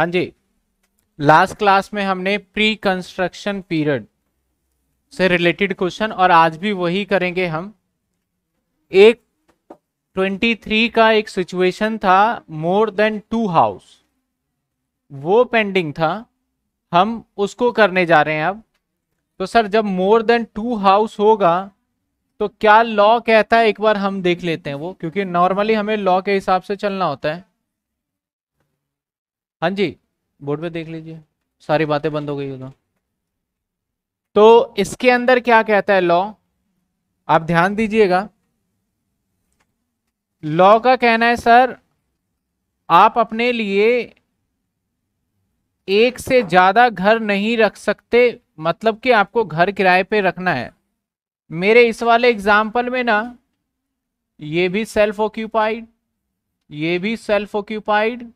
हाँ जी last class में हमने प्री कंस्ट्रक्शन पीरियड से रिलेटेड क्वेश्चन और आज भी वही करेंगे हम एक 23 का एक सिचुएशन था मोर देन टू हाउस वो पेंडिंग था हम उसको करने जा रहे हैं अब तो सर जब मोर देन टू हाउस होगा तो क्या लॉ कहता है एक बार हम देख लेते हैं वो क्योंकि नॉर्मली हमें लॉ के हिसाब से चलना होता है हाँ जी बोर्ड पे देख लीजिए सारी बातें बंद हो गई उधर तो इसके अंदर क्या कहता है लॉ आप ध्यान दीजिएगा लॉ का कहना है सर आप अपने लिए एक से ज़्यादा घर नहीं रख सकते मतलब कि आपको घर किराए पे रखना है मेरे इस वाले एग्जाम्पल में ना ये भी सेल्फ ऑक्यूपाइड ये भी सेल्फ ऑक्यूपाइड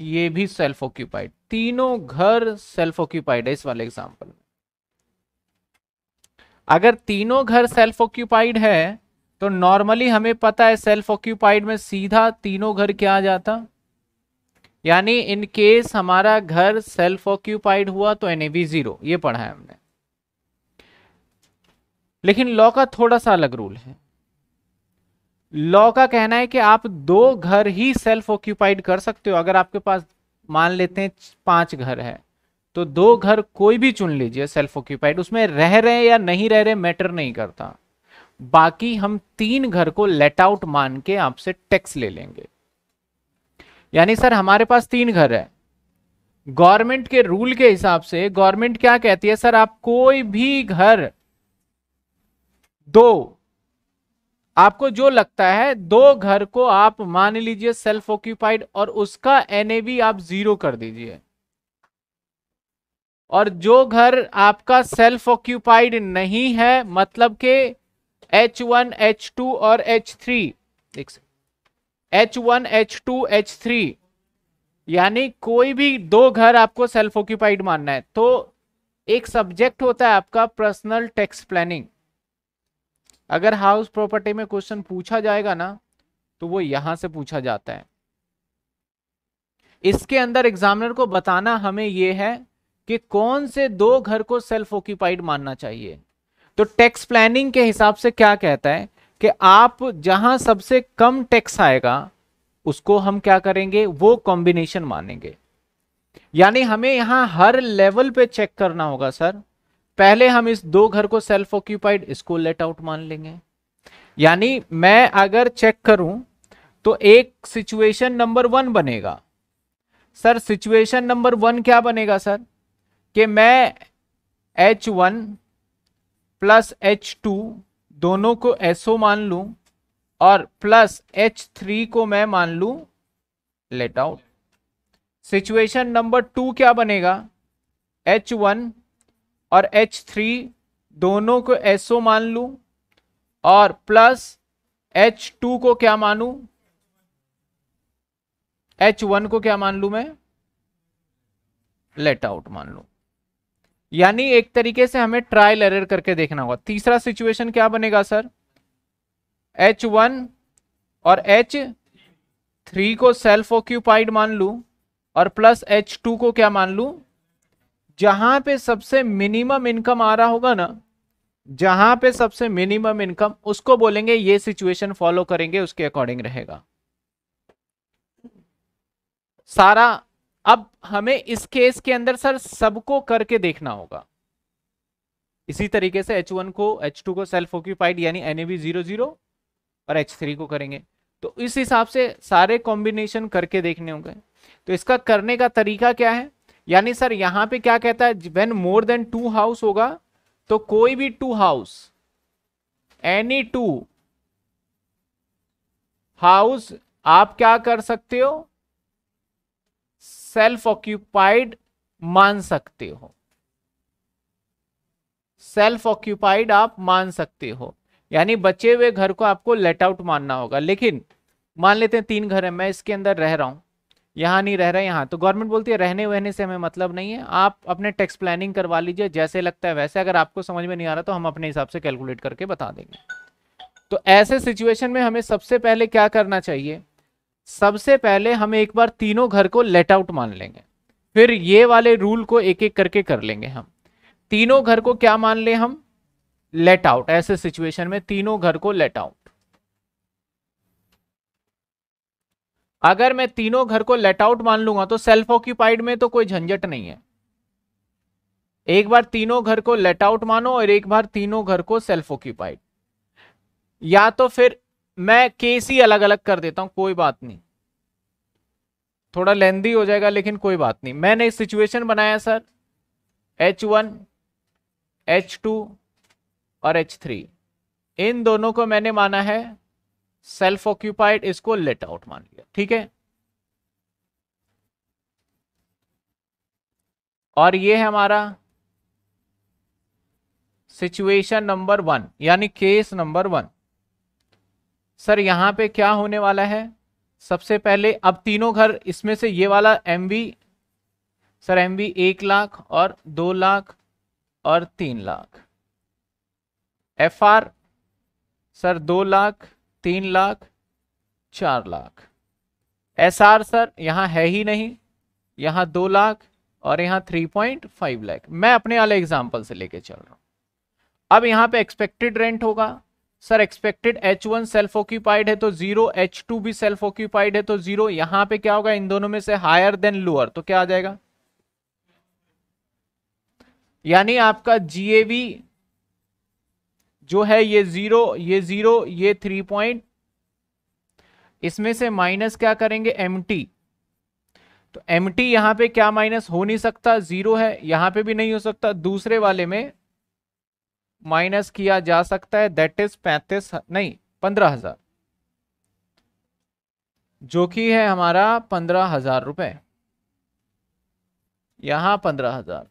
ये भी सेल्फ ऑक्यूपाइड तीनों घर सेल्फ ऑक्यूपाइड है इस वाले एग्जाम्पल में अगर तीनों घर सेल्फ ऑक्यूपाइड है तो नॉर्मली हमें पता है सेल्फ ऑक्यूपाइड में सीधा तीनों घर क्या आ जाता यानी इन केस हमारा घर सेल्फ ऑक्यूपाइड हुआ तो एन एवी जीरो पढ़ा है हमने लेकिन लॉ का थोड़ा सा अलग रूल है लॉ का कहना है कि आप दो घर ही सेल्फ ऑक्यूपाइड कर सकते हो अगर आपके पास मान लेते हैं पांच घर है तो दो घर कोई भी चुन लीजिए सेल्फ ऑक्यूपाइड उसमें रह रहे या नहीं रह रहे मैटर नहीं करता बाकी हम तीन घर को लेट आउट मान के आपसे टैक्स ले लेंगे यानी सर हमारे पास तीन घर है गवर्नमेंट के रूल के हिसाब से गवर्नमेंट क्या कहती है सर आप कोई भी घर दो आपको जो लगता है दो घर को आप मान लीजिए सेल्फ ऑक्यूपाइड और उसका एनएबी आप जीरो कर दीजिए और जो घर आपका सेल्फ ऑक्यूपाइड नहीं है मतलब के एच वन एच टू और एच थ्री देख H one H two H three यानी कोई भी दो घर आपको सेल्फ ऑक्यूपाइड मानना है तो एक सब्जेक्ट होता है आपका पर्सनल टैक्स प्लानिंग अगर हाउस प्रॉपर्टी में क्वेश्चन पूछा जाएगा ना तो वो यहां से पूछा जाता है इसके अंदर एग्जामिनर को बताना हमें यह है कि कौन से दो घर को सेल्फ ऑक्यूपाइड मानना चाहिए तो टैक्स प्लानिंग के हिसाब से क्या कहता है कि आप जहां सबसे कम टैक्स आएगा उसको हम क्या करेंगे वो कॉम्बिनेशन मानेंगे यानी हमें यहां हर लेवल पे चेक करना होगा सर पहले हम इस दो घर को सेल्फ ऑक्यूपाइड इसको लेट आउट मान लेंगे यानी मैं अगर चेक करूं तो एक सिचुएशन नंबर वन बनेगा सर सिचुएशन नंबर वन क्या बनेगा सर कि मैं H one plus H two दोनों को एसओ मान लूं और प्लस एच थ्री को मैं मान लूं let out situation number two क्या बनेगा एच वन और एच थ्री दोनों को एसओ मान लू और प्लस एच टू को क्या मानूं एच वन को क्या मान लू मैं लेट आउट मान लू यानी एक तरीके से हमें ट्रायल एरर करके देखना होगा तीसरा सिचुएशन क्या बनेगा सर एच वन और एच थ्री को सेल्फ ऑक्यूपाइड मान लू और प्लस एच टू को क्या मान लू जहां पे सबसे मिनिमम इनकम आ रहा होगा ना जहां पे सबसे मिनिमम इनकम उसको बोलेंगे ये सिचुएशन फॉलो करेंगे उसके अकॉर्डिंग रहेगा सारा अब हमें इस केस के अंदर सर सबको करके देखना होगा इसी तरीके से H1 को H2 को सेल्फ ऑक्यूपाइड यानी एन जीरो जीरो और H3 को करेंगे तो इस हिसाब से सारे कॉम्बिनेशन करके देखने होंगे तो इसका करने का तरीका क्या है यानी सर यहां पे क्या कहता है when more than two house होगा तो कोई भी two house any two house आप क्या कर सकते हो सेल्फ ऑक्यूपाइड मान सकते हो सेल्फ ऑक्यूपाइड आप मान सकते हो यानी बचे हुए घर को आपको लेट आउट मानना होगा लेकिन मान लेते हैं तीन घर है मैं इसके अंदर रह रहा हूं यहाँ नहीं रह रहे यहाँ तो गवर्नमेंट बोलती है रहने वहने से हमें मतलब नहीं है आप अपने टैक्स प्लानिंग करवा लीजिए जैसे लगता है वैसे अगर आपको समझ में नहीं आ रहा तो हम अपने हिसाब से कैलकुलेट करके बता देंगे तो ऐसे सिचुएशन में हमें सबसे पहले क्या करना चाहिए सबसे पहले हम एक बार तीनों घर को लेट आउट मान लेंगे फिर ये वाले रूल को एक एक करके कर लेंगे हम तीनों घर को क्या मान लें हम लेट आउट ऐसे सिचुएशन में तीनों घर को लेट आउट अगर मैं तीनों घर को लेट आउट मान लूंगा तो सेल्फ ऑक्यूपाइड में तो कोई झंझट नहीं है एक बार तीनों घर को लेट आउट मानो और एक बार तीनों घर को सेल्फ ऑक्यूपाइड या तो फिर मैं केस ही अलग अलग कर देता हूं कोई बात नहीं थोड़ा लेंदी हो जाएगा लेकिन कोई बात नहीं मैंने सिचुएशन बनाया sir H one H two और एच थ्री इन दोनों को मैंने माना है सेल्फ ऑक्यूपाइड इसको लेट आउट मान लिया ठीक है और ये है हमारा सिचुएशन नंबर वन यानी केस नंबर वन सर यहां पे क्या होने वाला है सबसे पहले अब तीनों घर इसमें से ये वाला एम सर एम बी एक लाख और दो लाख और तीन लाख एफ आर सर दो लाख तीन लाख चार लाख एसआर सर यहाँ है ही नहीं यहाँ दो लाख और यहाँ थ्री पॉइंट फाइव लाख मैं अपने वाले एग्जाम्पल से लेके चल रहा हूँ अब यहाँ पे एक्सपेक्टेड रेंट होगा sir expected H one self occupied है तो जीरो एच टू भी सेल्फ ऑक्यूपाइड है तो जीरो यहाँ पे क्या होगा इन दोनों में से हायर देन लोअर तो क्या आ जाएगा यानी आपका जीएवी जो है ये ज़ीरो ये ज़ीरो ये थ्री पॉइंट इसमें से माइनस क्या करेंगे एम टी तो एम टी यहां पर क्या माइनस हो नहीं सकता ज़ीरो है यहां पे भी नहीं हो सकता दूसरे वाले में माइनस किया जा सकता है दैट इज पैंतीस नहीं पंद्रह हजार जो कि है हमारा पंद्रह हजार रुपए यहां पंद्रह हजार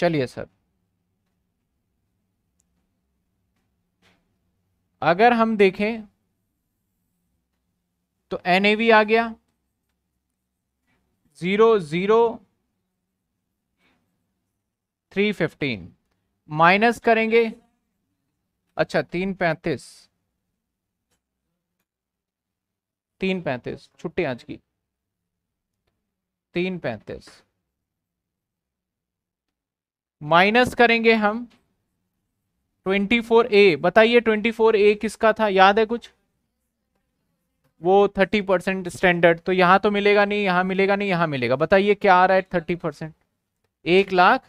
चलिए सर अगर हम देखें तो एन आ गया zero zero three fifteen minus करेंगे अच्छा तीन पैंतीस तीन पैंतीस छुट्टी आज की तीन पैंतीस माइनस करेंगे हम 24a बताइए 24a किसका था याद है कुछ वो 30 परसेंट स्टैंडर्ड तो यहां तो मिलेगा नहीं यहां मिलेगा नहीं यहां मिलेगा बताइए क्या आ रहा है 30 परसेंट एक लाख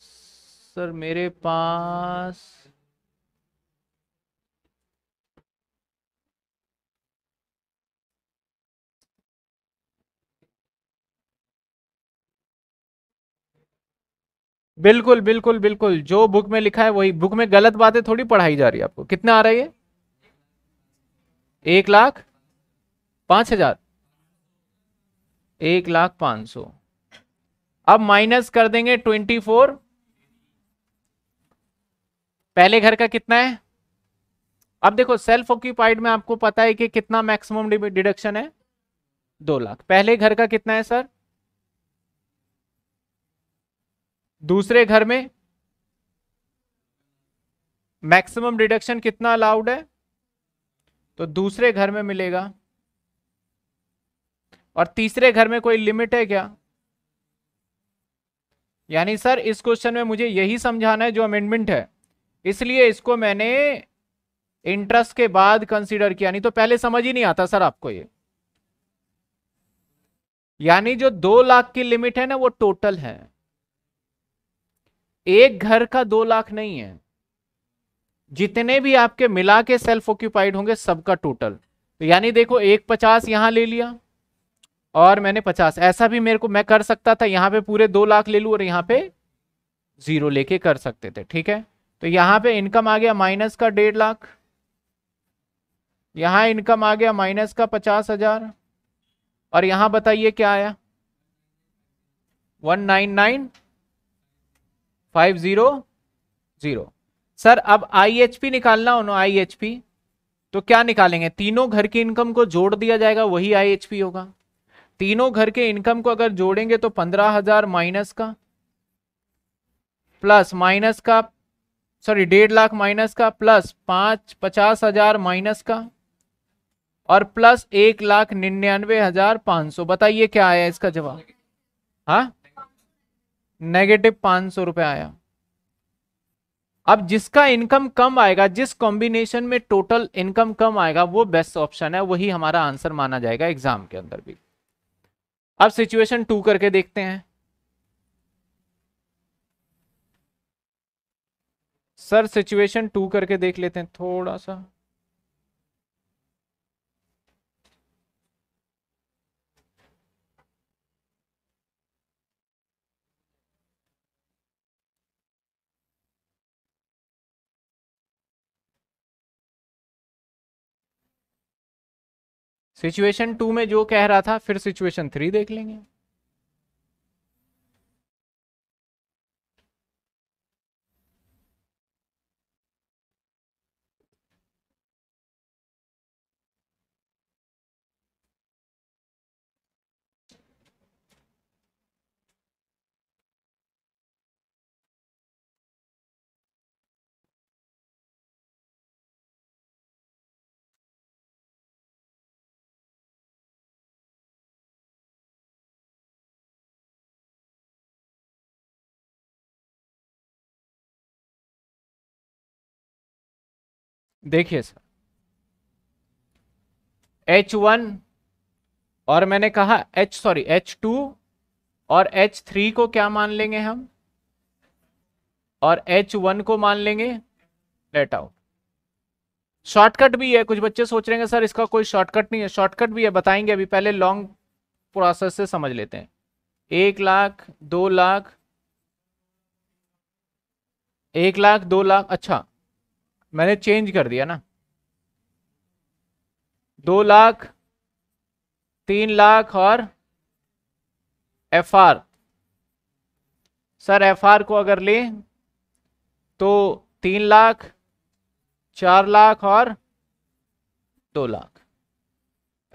सर मेरे पास बिल्कुल बिल्कुल बिल्कुल जो बुक में लिखा है वही बुक में गलत बातें थोड़ी पढ़ाई जा रही है आपको कितना आ रहा है ये एक लाख पांच हजार एक लाख पांच सौ अब माइनस कर देंगे ट्वेंटी फोर पहले घर का कितना है अब देखो सेल्फ ऑक्यूपाइड में आपको पता है कि कितना मैक्सिमम डिडक्शन है दो लाख पहले घर का कितना है सर दूसरे घर में मैक्सिमम डिडक्शन कितना अलाउड है तो दूसरे घर में मिलेगा और तीसरे घर में कोई लिमिट है क्या यानी सर इस क्वेश्चन में मुझे यही समझाना है जो अमेंडमेंट है इसलिए इसको मैंने इंटरेस्ट के बाद कंसीडर किया नहीं तो पहले समझ ही नहीं आता सर आपको ये यानी जो दो लाख की लिमिट है ना वो टोटल है एक घर का दो लाख नहीं है जितने भी आपके मिला के सेल्फ ऑक्यूपाइड होंगे सबका टोटल तो यानी देखो एक पचास यहां ले लिया और मैंने पचास ऐसा भी मेरे को मैं कर सकता था यहां पे पूरे दो लाख ले लू और यहां पे जीरो लेके कर सकते थे ठीक है तो यहां पे इनकम आ गया माइनस का डेढ़ लाख यहां इनकम आ गया माइनस का पचास हजार और यहां बताइए क्या आया one nine nine five zero zero sir अब आईएचपी निकालना हो ना आईएचपी तो क्या निकालेंगे तीनों घर की इनकम को जोड़ दिया जाएगा वही आईएचपी होगा तीनों घर के इनकम को अगर जोड़ेंगे तो पंद्रह हजार माइनस का प्लस माइनस का सॉरी डेढ़ लाख माइनस का प्लस पांच पचास हजार माइनस का और प्लस एक लाख निन्यानवे हजार पांच सौ बताइए क्या आया इसका जवाब हाँ नेगेटिव पांच सौ रुपए आया अब जिसका इनकम कम आएगा जिस कॉम्बिनेशन में टोटल इनकम कम आएगा वो बेस्ट ऑप्शन है वही हमारा आंसर माना जाएगा एग्जाम के अंदर भी अब सिचुएशन टू करके देखते हैं सर सिचुएशन टू करके देख लेते हैं थोड़ा सा सिचुएशन टू में जो कह रहा था फिर सिचुएशन थ्री देख लेंगे देखिए सर एच वन और मैंने कहा एच सॉरी एच टू और एच थ्री को क्या मान लेंगे हम और एच वन को मान लेंगे लेट आउट शॉर्टकट भी है कुछ बच्चे सोच रहे हैं सर इसका कोई शॉर्टकट नहीं है शॉर्टकट भी है बताएंगे अभी पहले लॉन्ग प्रोसेस से समझ लेते हैं एक लाख दो लाख एक लाख दो लाख अच्छा मैंने चेंज कर दिया ना दो लाख तीन लाख और F R sir F R को अगर ले तो तीन लाख चार लाख और दो lakh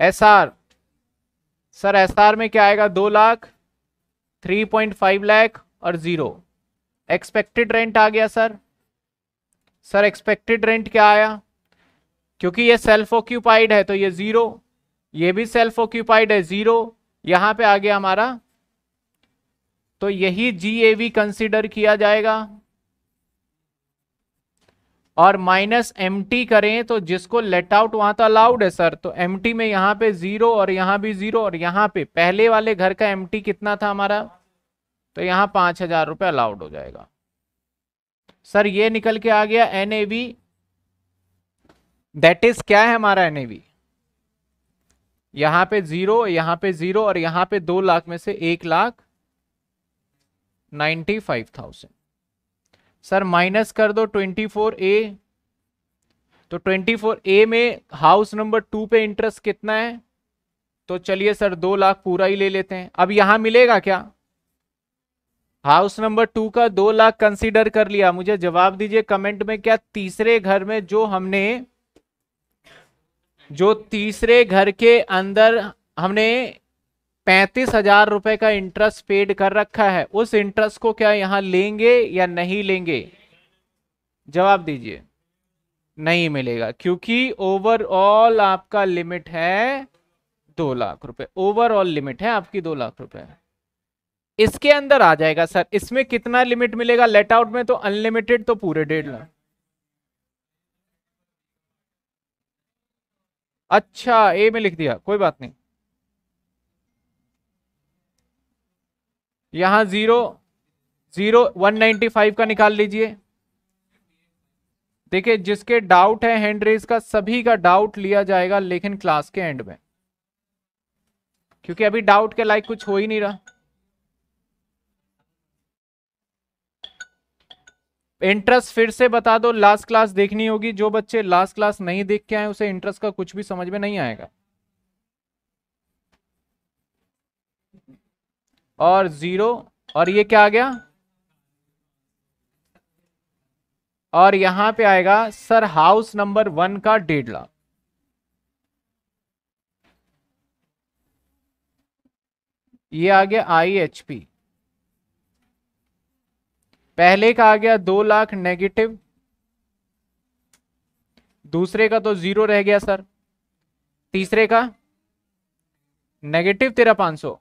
S R sir S R में क्या आएगा दो lakh three point five lakh और ज़ीरो एक्सपेक्टेड रेंट आ गया सर सर एक्सपेक्टेड रेंट क्या आया क्योंकि ये सेल्फ ऑक्यूपाइड है तो ये ज़ीरो ये भी सेल्फ ऑक्यूपाइड है ज़ीरो यहां पे आ गया हमारा तो यही जी ए वी कंसिडर किया जाएगा और माइनस एम टी करें तो जिसको लेट आउट वहां तो अलाउड है सर तो एम टी में यहाँ पे जीरो और यहां भी जीरो और यहाँ पे पहले वाले घर का एम टी कितना था हमारा तो यहाँ पांच हजार रुपए अलाउड हो जाएगा सर ये निकल के आ गया N A V that is क्या है हमारा एन ए वी यहां पे जीरो यहां पे जीरो और यहां पे दो लाख में से एक lakh ninety five thousand sir minus कर दो ट्वेंटी फोर ए तो ट्वेंटी फोर ए में हाउस नंबर टू पे इंटरेस्ट कितना है तो चलिए सर दो लाख पूरा ही ले लेते हैं अब यहां मिलेगा क्या हाउस नंबर टू का दो लाख कंसीडर कर लिया मुझे जवाब दीजिए कमेंट में क्या तीसरे घर में जो हमने जो तीसरे घर के अंदर हमने पैंतीस हजार रुपए का इंटरेस्ट पेड कर रखा है उस इंटरेस्ट को क्या यहां लेंगे या नहीं लेंगे जवाब दीजिए नहीं मिलेगा क्योंकि ओवरऑल आपका लिमिट है दो लाख रुपए ओवरऑल लिमिट है आपकी दो लाख रुपए इसके अंदर आ जाएगा सर इसमें कितना लिमिट मिलेगा लेट आउट में तो अनलिमिटेड तो पूरे डेढ़ लाख अच्छा ए में लिख दिया कोई बात नहीं यहां zero zero one ninety five का निकाल लीजिए देखिए जिसके डाउट है हैंड रेज का सभी का डाउट लिया जाएगा लेकिन क्लास के एंड में क्योंकि अभी डाउट के लाइक कुछ हो ही नहीं रहा इंटरेस्ट फिर से बता दो लास्ट क्लास देखनी होगी जो बच्चे लास्ट क्लास नहीं देख के आए उसे इंटरेस्ट का कुछ भी समझ में नहीं आएगा और जीरो और ये क्या आ गया और यहां पे आएगा सर हाउस नंबर वन का डेढ़ लाख ये आ गया आई एच पी पहले का आ गया दो लाख नेगेटिव दूसरे का तो जीरो रह गया सर तीसरे का नेगेटिव तेरह पांच सौ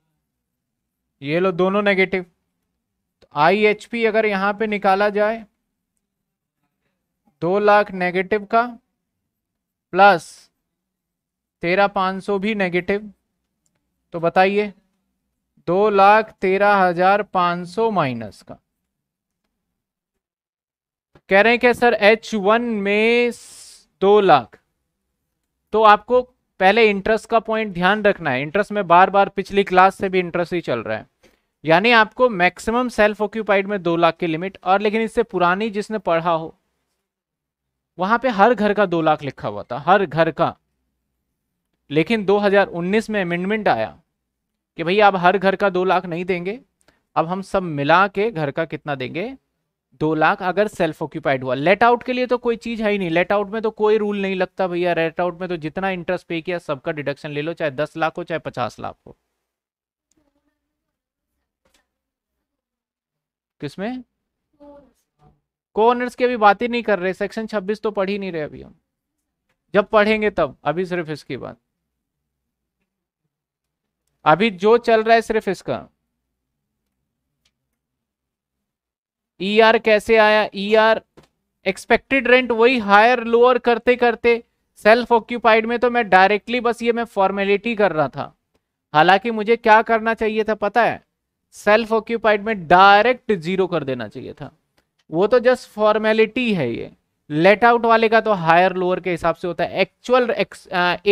ये लो दोनों नेगेटिव तो आई एच पी अगर यहां पे निकाला जाए दो लाख नेगेटिव का प्लस तेरह पांच सौ भी नेगेटिव तो बताइए दो लाख तेरह हजार पांच सौ माइनस का कह रहे हैं क्या सर एच वन में दो लाख तो आपको पहले इंटरेस्ट का पॉइंट ध्यान रखना है इंटरेस्ट में बार बार पिछली क्लास से भी इंटरेस्ट ही चल रहा है यानी आपको मैक्सिमम सेल्फ ऑक्यूपाइड में दो लाख की लिमिट और लेकिन इससे पुरानी जिसने पढ़ा हो वहां पे हर घर का दो लाख लिखा हुआ था हर घर का लेकिन 2019 में अमेंडमेंट आया कि भाई आप हर घर का दो लाख नहीं देंगे अब हम सब मिला के घर का कितना देंगे दो लाख अगर सेल्फ ऑक्यूपाइड हुआ लेट आउट के लिए तो कोई चीज है ही नहीं लेट आउट में तो कोई रूल नहीं लगता भैया लेट आउट में तो जितना इंटरेस्ट पे किया सबका डिडक्शन ले लो चाहे दस लाख हो चाहे पचास लाख हो किसमें ऑनर्स की अभी बात ही नहीं कर रहे सेक्शन छब्बीस तो पढ़ ही नहीं रहे अभी हम जब पढ़ेंगे तब अभी सिर्फ इसकी बात अभी जो चल रहा है सिर्फ इसका ई e ER कैसे आया ई ER, एक्सपेक्टेड रेंट वही हायर लोअर करते करते सेल्फ ऑक्यूपाइड में तो मैं डायरेक्टली बस ये मैं फॉर्मेलिटी कर रहा था हालांकि मुझे क्या करना चाहिए था पता है सेल्फ ऑक्यूपाइड में डायरेक्ट जीरो कर देना चाहिए था वो तो जस्ट फॉर्मेलिटी है ये लेट आउट वाले का तो हायर लोअर के हिसाब से होता है एक्चुअल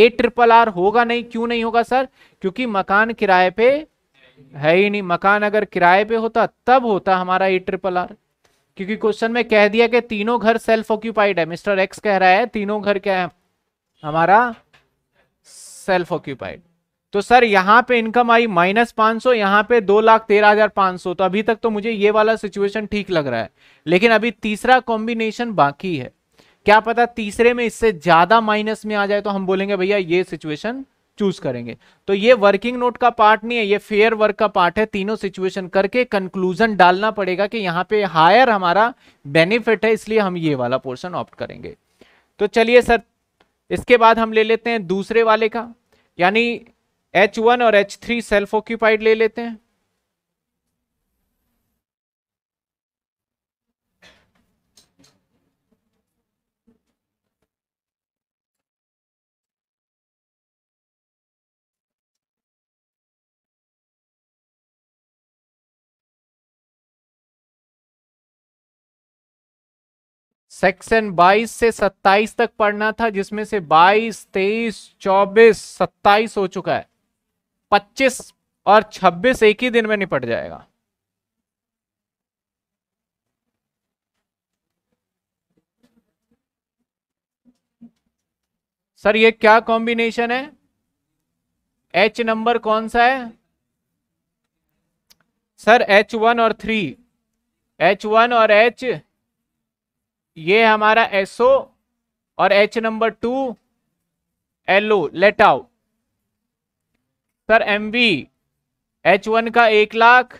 ए ट्रिपल आर होगा नहीं क्यों नहीं होगा सर क्योंकि मकान किराए पे है ही नहीं मकान अगर किराए पे होता तब होता हमारा ये ट्रिपल आर क्योंकि क्वेश्चन में कह दिया कि तीनों घर सेल्फ ऑक्यूपाइड है मिस्टर एक्स कह रहा है तीनों घर क्या है हमारा सेल्फ ऑक्यूपाइड तो सर यहाँ पे इनकम आई माइनस पांच सौ यहाँ पे दो लाख तेरह हजार पांच सौ तो अभी तक तो मुझे ये वाला सिचुएशन ठीक लग रहा है लेकिन अभी तीसरा कॉम्बिनेशन बाकी है क्या पता तीसरे में इससे ज्यादा माइनस में आ जाए तो हम बोलेंगे भैया ये सिचुएशन चूज करेंगे तो ये वर्किंग नोट का पार्ट नहीं है ये फेयर वर्क का पार्ट है तीनों सिचुएशन करके कंक्लूजन डालना पड़ेगा कि यहाँ पे हायर हमारा बेनिफिट है इसलिए हम ये वाला पोर्शन ऑप्ट करेंगे तो चलिए सर इसके बाद हम ले लेते हैं दूसरे वाले का यानी एच वन और एच थ्री सेल्फ ऑक्यूपाइड ले लेते हैं सेक्शन 22 से 27 तक पढ़ना था जिसमें से 22, 23, 24, 27 हो चुका है 25 और 26 एक ही दिन में निपट जाएगा सर ये क्या कॉम्बिनेशन है एच नंबर कौन सा है सर एच वन और थ्री एच वन और एच ये हमारा एसओ और H number two LO let out sir M B H one का एक लाख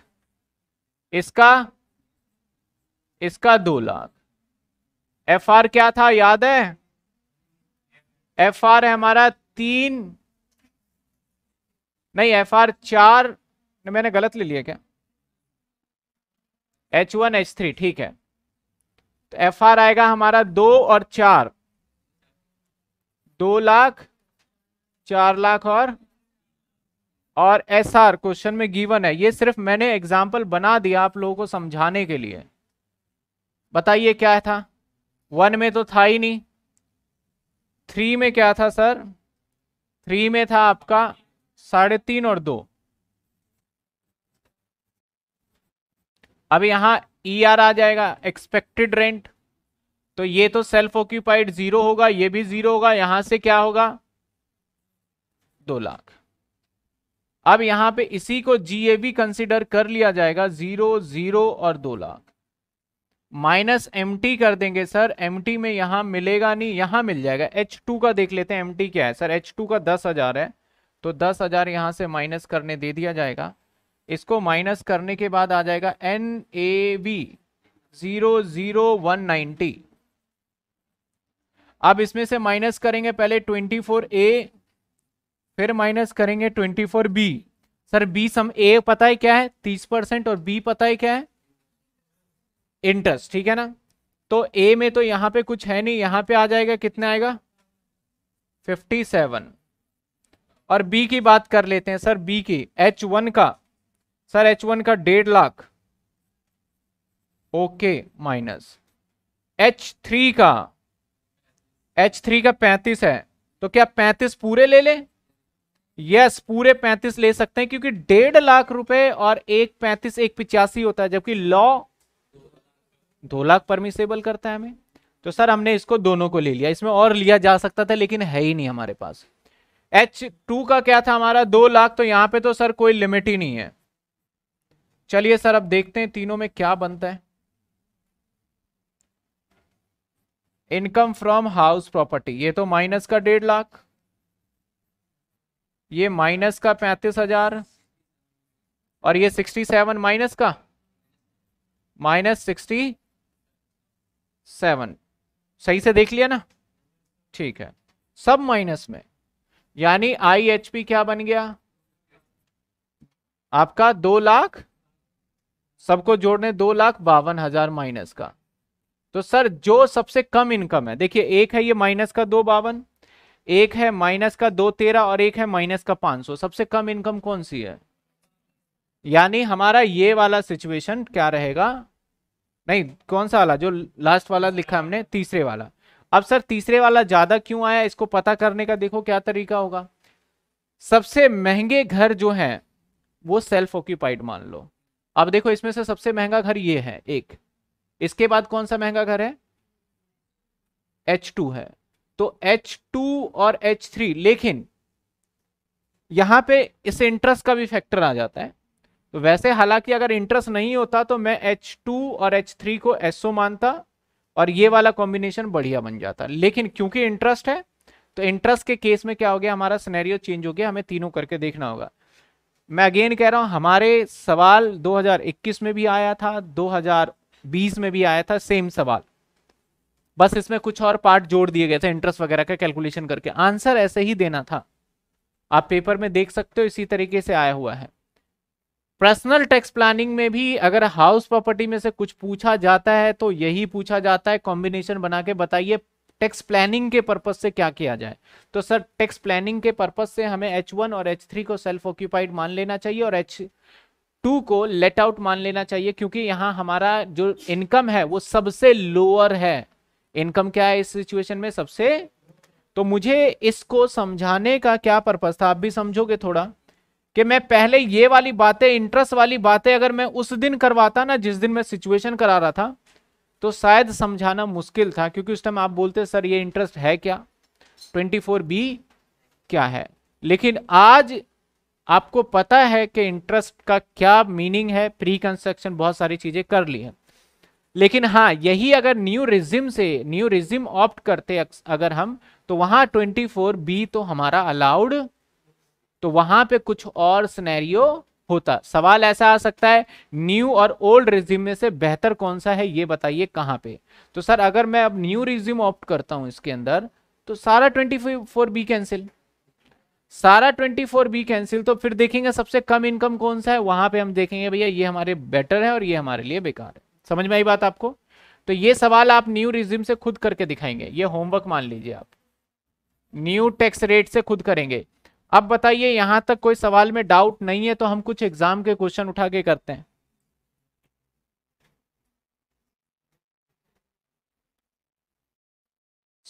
इसका इसका दो लाख एफ आर क्या था याद है एफ आर है हमारा तीन नहीं एफ आर चार मैंने गलत ले लिया क्या एच वन एच थ्री ठीक है तो एफ आर आएगा हमारा दो और चार दो लाख चार लाख और और एस आर क्वेश्चन में गिवन है ये सिर्फ मैंने एग्जाम्पल बना दिया आप लोगों को समझाने के लिए बताइए क्या था वन में तो था ही नहीं थ्री में क्या था सर थ्री में था आपका साढ़े तीन और दो अब यहां ई e आ जाएगा एक्सपेक्टेड रेंट तो ये तो सेल्फ ऑक्यूपाइड जीरो होगा ये भी जीरो होगा यहां से क्या होगा दो लाख अब यहां पे इसी को जीएबी कंसीडर कर लिया जाएगा जीरो जीरो और दो लाख माइनस एमटी कर देंगे सर एमटी में यहां मिलेगा नहीं यहां मिल जाएगा एच टू का देख लेते हैं एमटी क्या है सर एच टू का दस हजार है तो दस हजार यहां से माइनस करने दे दिया जाएगा इसको माइनस करने के बाद आ जाएगा N A B zero zero one ninety अब इसमें से माइनस करेंगे पहले ट्वेंटी फोर ए फिर माइनस करेंगे twenty four B sir B sum A पता है क्या है तीस परसेंट और बी पता है क्या है इंटरेस्ट ठीक है ना तो ए में तो यहां पे कुछ है नहीं यहां पे आ जाएगा कितना आएगा फिफ्टी सेवन और बी की बात कर लेते हैं सर बी की एच वन का सर एच वन का डेढ़ lakh okay minus H three का एच थ्री का पैंतीस है तो क्या पैंतीस पूरे ले लें यस पूरे पैंतीस ले सकते हैं क्योंकि डेढ़ लाख रुपए और एक पैंतीस एक पिचासी होता है जबकि लॉ दो लाख परमिसेबल करता है हमें तो सर हमने इसको दोनों को ले लिया इसमें और लिया जा सकता था लेकिन है ही नहीं हमारे पास एच टू का क्या था हमारा दो लाख तो यहाँ पे तो सर कोई लिमिट ही नहीं है चलिए सर अब देखते हैं तीनों में क्या बनता है इनकम फ्रॉम हाउस प्रॉपर्टी ये तो माइनस का डेढ़ लाख ये माइनस का पैंतीस हजार और ये सिक्सटी सेवन माइनस का माइनस सिक्सटी सेवन सही से देख लिया ना ठीक है सब माइनस में यानी आई एच पी क्या बन गया आपका दो लाख सबको जोड़ने दो लाख बावन हजार माइनस का तो सर जो सबसे कम इनकम है देखिए एक है ये माइनस का दो बावन एक है माइनस का दो तेरह और एक है माइनस का पांच सौ सबसे कम इनकम कौन सी है यानी हमारा ये वाला सिचुएशन क्या रहेगा नहीं कौन सा वाला जो लास्ट वाला लिखा हमने तीसरे वाला अब सर तीसरे वाला ज्यादा क्यों आया इसको पता करने का देखो क्या तरीका होगा सबसे महंगे घर जो है वो सेल्फ ऑक्यूपाइड मान लो अब देखो इसमें से सबसे महंगा घर ये है एक इसके बाद कौन सा महंगा घर है एच टू है तो एच टू और एच थ्री लेकिन यहां पे इसे इंटरेस्ट का भी फैक्टर आ जाता है तो वैसे हालांकि अगर इंटरेस्ट नहीं होता तो मैं एच टू और एच थ्री को एसओ मानता और ये वाला कॉम्बिनेशन बढ़िया बन जाता लेकिन क्योंकि इंटरेस्ट है तो इंटरेस्ट के केस में क्या हो गया हमारा सिनेरियो चेंज हो गया हमें तीनों करके देखना होगा मैं अगेन कह रहा हूं हमारे सवाल 2021 में भी आया था 2020 में भी आया था सेम सवाल बस इसमें कुछ और पार्ट जोड़ दिए गए थे इंटरेस्ट वगैरह का कैलकुलेशन करके आंसर ऐसे ही देना था आप पेपर में देख सकते हो इसी तरीके से आया हुआ है पर्सनल टैक्स प्लानिंग में भी अगर हाउस प्रॉपर्टी में से कुछ पूछा जाता है तो यही पूछा जाता है कॉम्बिनेशन बना के बताइए टैक्स प्लानिंग के पर्पज से क्या किया जाए तो सर टैक्स प्लानिंग के पर्पज से हमें एच वन और एच थ्री को सेल्फ ऑक्यूपाइड मान लेना चाहिए और एच टू को लेट आउट मान लेना चाहिए क्योंकि यहाँ हमारा जो इनकम है वो सबसे लोअर है इनकम क्या है इस सिचुएशन में सबसे तो मुझे इसको समझाने का क्या पर्पज था आप भी समझोगे थोड़ा कि मैं पहले ये वाली बातें इंटरेस्ट वाली बातें अगर मैं उस दिन करवाता ना जिस दिन मैं सिचुएशन करा रहा था तो शायद समझाना मुश्किल था क्योंकि उस टाइम आप बोलते सर ये इंटरेस्ट है क्या 24 बी क्या है लेकिन आज आपको पता है कि इंटरेस्ट का क्या मीनिंग है प्री कंस्ट्रक्शन बहुत सारी चीज़ें कर ली है लेकिन हाँ यही अगर न्यू रिजिम से न्यू रिजिम ऑप्ट करते अगर हम तो ट्वेंटी 24 बी तो हमारा अलाउड तो वहां पे कुछ और स्नैरियो होता सवाल ऐसा आ सकता है न्यू और ओल्ड रिज्यूम में से बेहतर कौन सा है ये बताइए कहाँ पे तो सर अगर मैं अब न्यू रिज्यूम ऑप्ट करता हूँ इसके अंदर तो सारा ट्वेंटी फोर बी कैंसिल सारा ट्वेंटी फोर बी कैंसिल तो फिर देखेंगे सबसे कम इनकम कौन सा है वहां पे हम देखेंगे भैया ये हमारे बेटर है और ये हमारे लिए बेकार है समझ में आई बात आपको तो ये सवाल आप न्यू रिज्यूम से खुद करके दिखाएंगे ये होमवर्क मान लीजिए आप न्यू टैक्स रेट से खुद करेंगे अब बताइए यहां तक कोई सवाल में डाउट नहीं है तो हम कुछ एग्जाम के क्वेश्चन उठा के करते हैं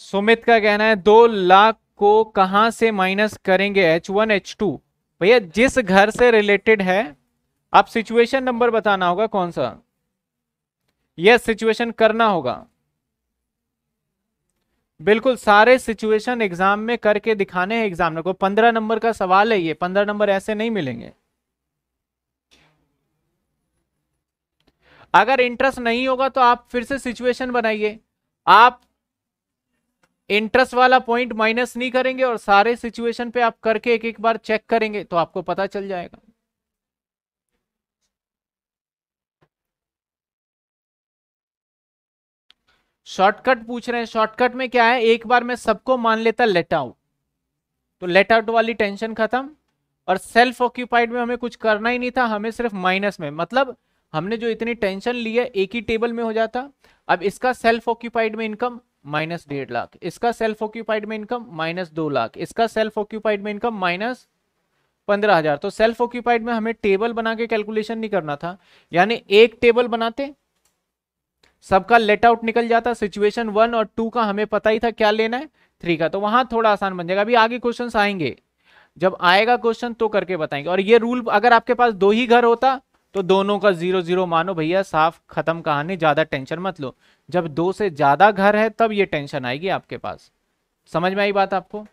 सुमित का कहना है दो लाख को कहां से माइनस करेंगे एच वन एच टू भैया जिस घर से रिलेटेड है आप सिचुएशन नंबर बताना होगा कौन सा यस सिचुएशन करना होगा बिल्कुल सारे सिचुएशन एग्जाम में करके दिखाने हैं एग्जाम को पंद्रह नंबर का सवाल है ये पंद्रह नंबर ऐसे नहीं मिलेंगे अगर इंटरेस्ट नहीं होगा तो आप फिर से सिचुएशन बनाइए आप इंटरेस्ट वाला पॉइंट माइनस नहीं करेंगे और सारे सिचुएशन पे आप करके एक एक बार चेक करेंगे तो आपको पता चल जाएगा शॉर्टकट पूछ रहे हैं शॉर्टकट में क्या है एक बार मैं सबको मान लेता लेट आउट तो लेट आउट वाली टेंशन खत्म और सेल्फ ऑक्यूपाइड में हमें कुछ करना ही नहीं था हमें सिर्फ माइनस में मतलब हमने जो इतनी टेंशन ली है एक ही टेबल में हो जाता अब इसका सेल्फ ऑक्यूपाइड में इनकम माइनस डेढ़ लाख इसका सेल्फ ऑक्यूपाइड में इनकम माइनस दो लाख इसका सेल्फ ऑक्यूपाइड में इनकम माइनस पंद्रह हजार तो सेल्फ ऑक्यूपाइड में हमें टेबल बना के कैलकुलेशन नहीं करना था यानी एक टेबल बनाते सबका लेट आउट निकल जाता सिचुएशन वन और टू का हमें पता ही था क्या लेना है थ्री का तो वहां थोड़ा आसान बन जाएगा अभी आगे क्वेश्चन आएंगे जब आएगा क्वेश्चन तो करके बताएंगे और ये रूल अगर आपके पास दो ही घर होता तो दोनों का जीरो जीरो मानो भैया साफ खत्म कहानी ज्यादा टेंशन मत लो जब दो से ज्यादा घर है तब ये टेंशन आएगी आपके पास समझ में आई बात आपको